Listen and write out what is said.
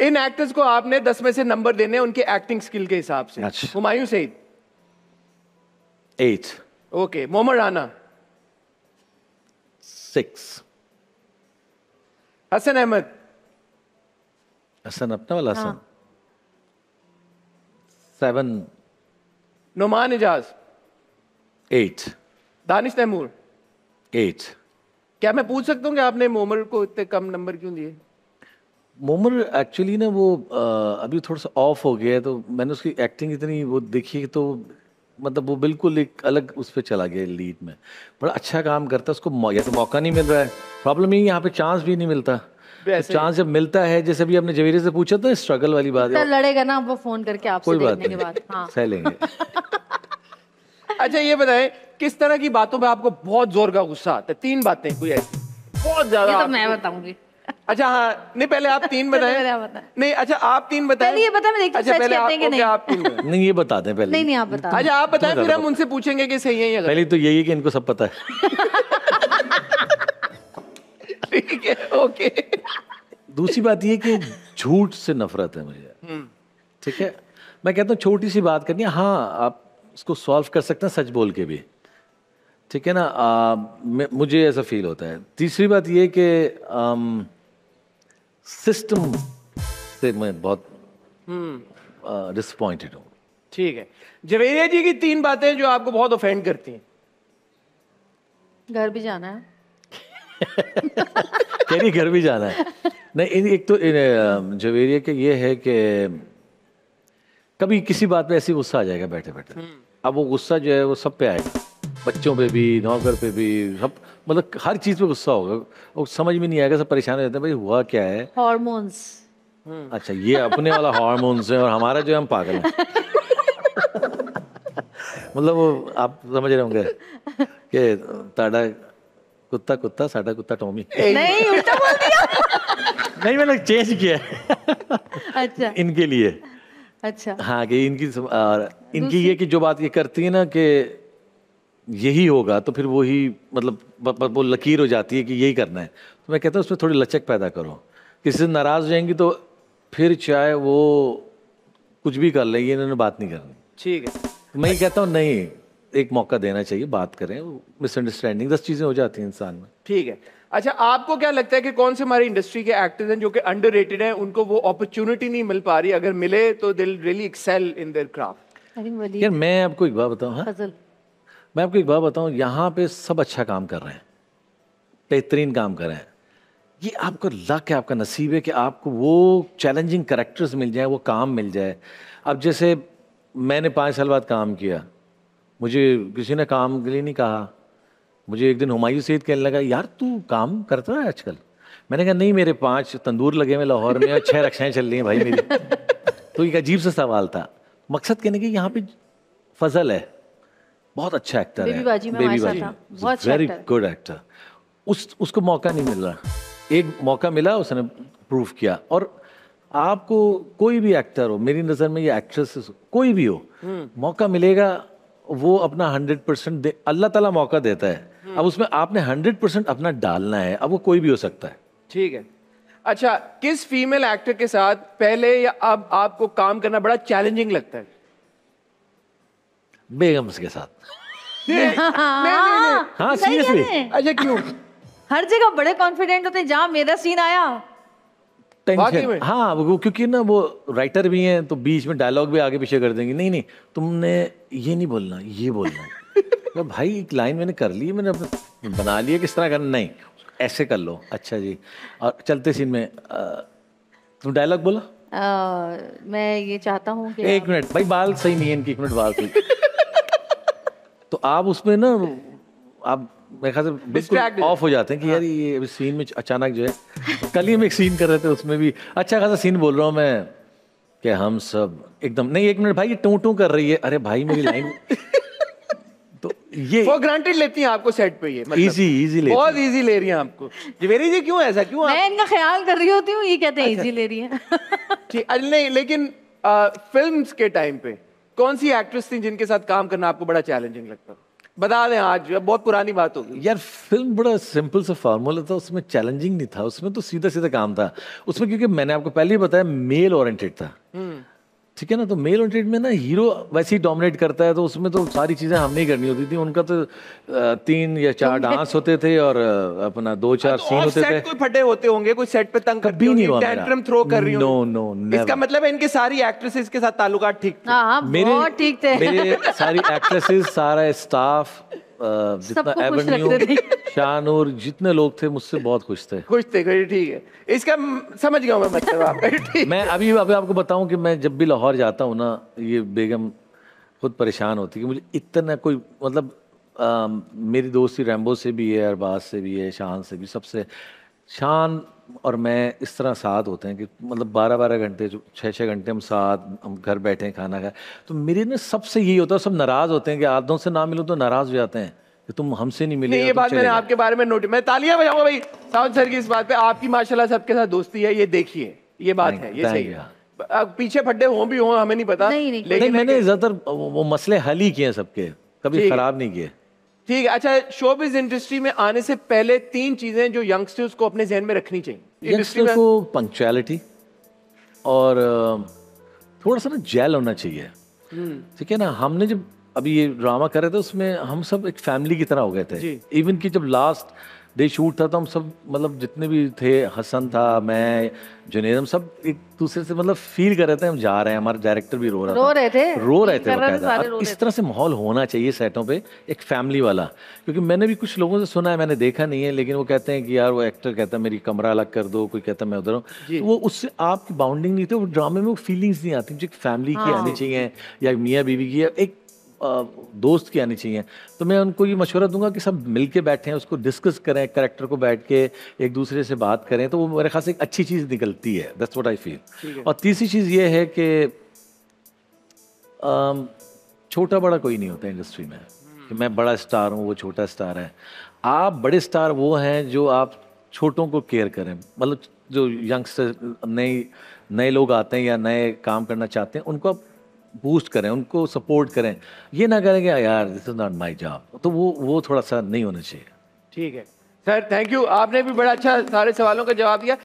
इन actors को आपने दस में से नंबर देने उनके एक्टिंग स्किल के हिसाब से Humayun Saeed eight okay Mohammad Rana six Hasan Ahmed Hasan अपना वाला हसन सेवन हाँ। नुमान एजाज एट दानिश तैमूर एट क्या मैं पूछ सकता हूँ कि आपने मोमर को इतने कम नंबर क्यों दिए मोमर एक्चुअली ना वो आ, अभी थोड़ा सा ऑफ हो गया है तो मैंने उसकी एक्टिंग इतनी वो देखी तो मतलब वो बिल्कुल एक अलग उस पर चला गया लीड में बड़ा अच्छा काम करता है उसको या तो मौका नहीं मिल रहा है प्रॉब्लम यही यहाँ पे चांस भी नहीं मिलता तो चांस जब मिलता है जैसे अभी आपने जवेरे से पूछा तो स्ट्रगल वाली बात है लड़ेगा ना वो फोन करके आपसे कोई बात नहीं हाँ। सह लेंगे अच्छा ये बताएं किस तरह की बातों पे आपको बहुत जोर का गुस्सा आता है तीन बातें कोई ऐसी बहुत तो ज्यादा मैं बताऊंगी अच्छा हाँ नहीं पहले आप तीन बताएं नहीं अच्छा आप तीन बताएं ये बता मैं अच्छा पहले आप, नहीं। आप तीन नहीं ये बता दें पहले नहीं नहीं आप बता अच्छा आप बताएं फिर हम उनसे पूछेंगे कि सही है या पहले तो यही है कि इनको सब पता है ठीक है ओके दूसरी बात ये कि झूठ से नफरत है मुझे हम्म। ठीक है मैं कहता हूँ छोटी सी बात करनी हाँ आप उसको सॉल्व कर सकते हैं सच बोल के भी ठीक है ना आ, मुझे ऐसा फील होता है तीसरी बात ये कि सिस्टम से मैं बहुत डिसअपॉइंटेड हम्म। हूँ ठीक है जवेरिया जी की तीन बातें जो आपको बहुत ऑफेंड करती हैं घर भी जाना है तेरी घर भी जाना है नहीं एक तो जवेरिया के ये है कि कभी किसी बात में ऐसी गुस्सा आ जाएगा बैठे बैठे हम्म। अब वो गुस्सा जो है वो सब पे आएगा बच्चों पे भी नौकर पे भी सब मतलब हर चीज़ पे गुस्सा होगा और समझ में नहीं आएगा सब परेशान हो जाते हैं भाई हुआ क्या है हॉर्मोन्स अच्छा ये अपने वाला हॉर्मोन्स है और हमारा जो है हम पागल हैं मतलब वो आप समझ रहे होंगे कि ताड़ा कुत्ता कुत्ता साडा कुत्ता टॉमी नहीं उल्टा बोल दिया नहीं मैंने चेंज किया अच्छा इनके लिए अच्छा हाँ कि इनकी और इनकी ये कि जो बात ये करती है ना कि यही होगा तो फिर वही मतलब वो लकीर हो जाती है कि यही करना है तो मैं कहता हूँ उसमें थोड़ी लचक पैदा करो किसी से नाराज़ हो जाएंगी तो फिर चाहे वो कुछ भी कर लेंगे इन्होंने बात नहीं करनी ठीक है मैं कहता हूँ नहीं एक मौका देना चाहिए बात करें मिसअंडरस्टैंडिंग दस चीज़ें हो जाती हैं इंसान में ठीक है अच्छा आपको क्या लगता है कि कौन से हमारी इंडस्ट्री के एक्टर्स हैं जो कि अंडर हैं उनको वो अपॉर्चुनिटी नहीं मिल पा रही अगर मिले तो दिल really excel in their craft यार मैं आपको एक बात बताऊँ हाँ मैं आपको एक बात बताऊं यहाँ पे सब अच्छा काम कर रहे हैं बेहतरीन काम कर रहे हैं ये आपका लक है आपका नसीब है कि आपको वो चैलेंजिंग करेक्टर्स मिल जाए वो काम मिल जाए अब जैसे मैंने पाँच साल बाद काम किया मुझे किसी ने काम के लिए नहीं कहा मुझे एक दिन हुमायूं सईद कहने लगा यार तू काम करता है आजकल मैंने कहा नहीं मेरे पाँच तंदूर लगे हुए लाहौर में और छह रक्षाएँ चल रही हैं भाई मेरी तो एक अजीब सा सवाल था मकसद कहने की यहाँ पे फजल है बहुत अच्छा एक्टर है बेबी बाजी वेरी गुड एक्टर उस उसको मौका नहीं मिल रहा एक मौका मिला उसने प्रूव किया और आपको कोई भी एक्टर हो मेरी नज़र में ये एक्ट्रेस कोई भी हो हम्म। मौका मिलेगा वो अपना हंड्रेड परसेंट अल्लाह ताला मौका देता है हम्म। अब उसमें आपने हंड्रेड परसेंट अपना डालना है अब वो कोई भी हो सकता है ठीक है अच्छा किस फीमेल एक्टर के साथ पहले या अब आपको काम करना बड़ा चैलेंजिंग लगता है बेगम्स के साथ हाँ, हाँ, हाँ, हाँ सीरियसली अच्छा क्यों हर जगह बड़े कॉन्फिडेंट होते जहाँ मेरा सीन आया टेंशन हाँ वो क्योंकि ना वो राइटर भी हैं तो बीच में डायलॉग भी आगे पीछे कर देंगे नहीं नहीं तुमने ये नहीं बोलना ये बोलना तो भाई एक लाइन मैंने कर ली मैंने बना लिया किस तरह करना नहीं ऐसे कर लो अच्छा जी और चलते सीन में आ, तुम डायलॉग बोलो आ, मैं ये चाहता हूँ एक मिनट भाई बाल सही नहीं है इनकी एक मिनट बाल सही तो आप उसमें ना आप मेरे ख्याल से ऑफ हो जाते हैं कि यार ये सीन में अचानक जो है कल ही हम एक सीन कर रहे थे उसमें भी अच्छा खासा सीन बोल रहा हूँ मैं कि हम सब एकदम नहीं एक मिनट भाई ये टू टू कर रही है अरे भाई मेरी लाइन तो ये फॉर ग्रांटेड लेती हैं आपको सेट पे ये मतलब इजी इजी ले बहुत इजी ले रही हैं आपको जवेरी जी क्यों ऐसा क्यों मैं इनका ख्याल कर रही होती हूँ ये कहते हैं इजी अच्छा। ले रही हैं ठीक अरे नहीं लेकिन फिल्म्स के टाइम पे कौन सी एक्ट्रेस थी जिनके साथ काम करना आपको बड़ा चैलेंजिंग लगता बता दें आज बहुत पुरानी बात होगी यार फिल्म बड़ा सिंपल सा फार्मूला था उसमें चैलेंजिंग नहीं था उसमें तो सीधा सीधा काम था उसमें क्योंकि मैंने आपको पहले ही बताया मेल ओरिएंटेड था हम्म। ठीक है ना तो मेल ओरिएंटेड में ना हीरो वैसे ही डोमिनेट करता है तो उसमें तो सारी चीज़ें हमने ही करनी होती थी उनका तो तीन या चार डांस होते थे और अपना दो चार तो सीन होते थे कोई फटे होते होंगे कोई सेट पे तंग कभी नहीं हुआ टैंट्रम थ्रो कर रही नो नो इसका मतलब है इनके सारी एक्ट्रेसेस के साथ ताल्लुकात ठीक थे हाँ, हाँ, मेरे ठीक थे मेरे सारी एक्ट्रेसेस सारा स्टाफ जितना एवेन्यू शाहनूर जितने लोग थे मुझसे बहुत खुश थे खुश थे खुश ठीक है इसका समझ गया मैं मतलब आपका मैं अभी अभी आपको बताऊं कि मैं जब भी लाहौर जाता हूँ ना ये बेगम खुद परेशान होती कि मुझे इतना कोई मतलब आ, मेरी दोस्ती रैम्बो से भी है अरबाज से भी है शान से भी सबसे शान और मैं इस तरह साथ होते हैं कि मतलब बारह बारह घंटे जो छः छः घंटे हम साथ हम घर बैठे हैं खाना खाए तो मेरे ना सबसे यही होता है सब नाराज़ होते हैं कि आदतों से ना मिलो तो नाराज़ हो जाते हैं कि तुम हमसे नहीं मिले ये बात मैंने आपके बारे में नोट मैं तालियां बजाऊंगा भाई सावंत सर की इस बात पे आपकी माशाल्लाह सबके साथ दोस्ती है ये देखिए ये बात है ये सही है पीछे फड्डे हों भी हों हमें नहीं पता नहीं, नहीं, लेकिन मैंने ज़्यादातर वो मसले हल ही किए सबके कभी खराब नहीं किए ठीक है अच्छा शोबिज इंडस्ट्री में आने से पहले तीन चीजें जो यंगस्टर्स को अपने जहन में रखनी चाहिए यंगस्टर्स को पंक्चुअलिटी और थोड़ा सा ना जेल होना चाहिए हम्म। ठीक है ना हमने जब अभी ये ड्रामा कर रहे थे उसमें हम सब एक फैमिली की तरह हो गए थे इवन कि जब लास्ट डे शूट था तो हम सब मतलब जितने भी थे हसन था मैं जुनेद हम सब एक दूसरे से मतलब फील कर रहे थे हम जा रहे हैं हमारे डायरेक्टर भी रो रहा रो रहे थे रो रहे थे रो इस तरह से माहौल होना चाहिए सेटों पे एक फैमिली वाला क्योंकि मैंने भी कुछ लोगों से सुना है मैंने देखा नहीं है लेकिन वो कहते हैं कि यार वो एक्टर कहता है मेरी कमरा अलग कर दो कोई कहता मैं उधर हूँ तो वो उससे आपकी बाउंडिंग नहीं थी वो ड्रामे में वो फीलिंग्स नहीं आती मुझे फैमिली की हाँ। आनी चाहिए या मियाँ बीवी की एक दोस्त की आनी चाहिए तो मैं उनको ये मशवरा दूंगा कि सब मिल के बैठें उसको डिस्कस करें करेक्टर को बैठ के एक दूसरे से बात करें तो वो मेरे ख्याल से एक अच्छी चीज़ निकलती है दैट्स वॉट आई फील और तीसरी चीज़ ये है कि छोटा बड़ा कोई नहीं होता इंडस्ट्री में हम्म। कि मैं बड़ा स्टार हूँ वो छोटा स्टार है आप बड़े स्टार वो हैं जो आप छोटों को केयर करें मतलब जो यंगस्टर नए नए लोग आते हैं या नए काम करना चाहते हैं उनको आप बूस्ट करें उनको सपोर्ट करें ये ना करें कि हाँ यार this is not my job तो वो वो थोड़ा सा नहीं होना चाहिए ठीक है सर थैंक यू आपने भी बड़ा अच्छा सारे सवालों का जवाब दिया